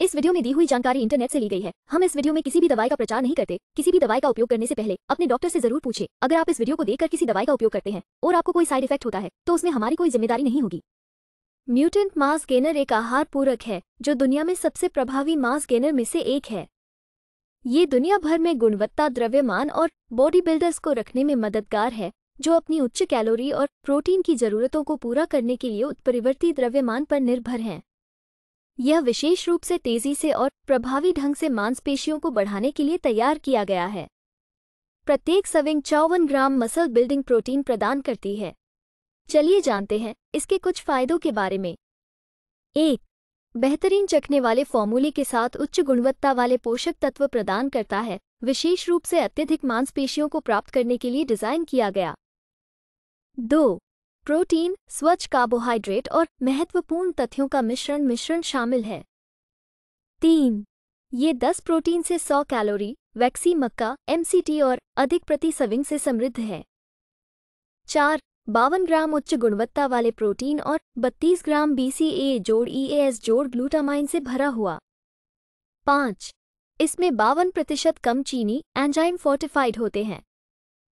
इस वीडियो में दी हुई जानकारी इंटरनेट से ली गई है हम इस वीडियो में किसी भी दवाई का प्रचार नहीं करते किसी भी दवाई का उपयोग करने से पहले अपने डॉक्टर से जरूर पूछे अगर आप इस वीडियो को देखकर किसी दवाई का उपयोग करते हैं और आपको कोई साइड इफेक्ट होता है तो उसमें हमारी कोई जिम्मेदारी नहीं होगी म्यूटेंट मास गेनर एक आहार पूरक है जो दुनिया में सबसे प्रभावी मास गेनर में से एक है ये दुनिया भर में गुणवत्ता द्रव्यमान और बॉडी बिल्डर्स को रखने में मददगार है जो अपनी उच्च कैलोरी और प्रोटीन की जरूरतों को पूरा करने के लिए उत्परिवर्ती द्रव्यमान पर निर्भर हैं यह विशेष रूप से तेजी से और प्रभावी ढंग से मांसपेशियों को बढ़ाने के लिए तैयार किया गया है प्रत्येक सविंग चौवन ग्राम मसल बिल्डिंग प्रोटीन प्रदान करती है चलिए जानते हैं इसके कुछ फायदों के बारे में एक बेहतरीन चखने वाले फॉर्मूले के साथ उच्च गुणवत्ता वाले पोषक तत्व प्रदान करता है विशेष रूप से अत्यधिक मांसपेशियों को प्राप्त करने के लिए डिजाइन किया गया दो प्रोटीन स्वच्छ कार्बोहाइड्रेट और महत्वपूर्ण तथ्यों का मिश्रण मिश्रण शामिल है तीन ये दस प्रोटीन से सौ कैलोरी वैक्सी मक्का एमसीटी और अधिक प्रति सविंग से समृद्ध है चार बावन ग्राम उच्च गुणवत्ता वाले प्रोटीन और 32 ग्राम बीसीए जोड़ ईएएस e जोड़ ग्लूटामाइन से भरा हुआ पाँच इसमें बावन प्रतिशत कम चीनी एंजाइम फोर्टिफाइड होते हैं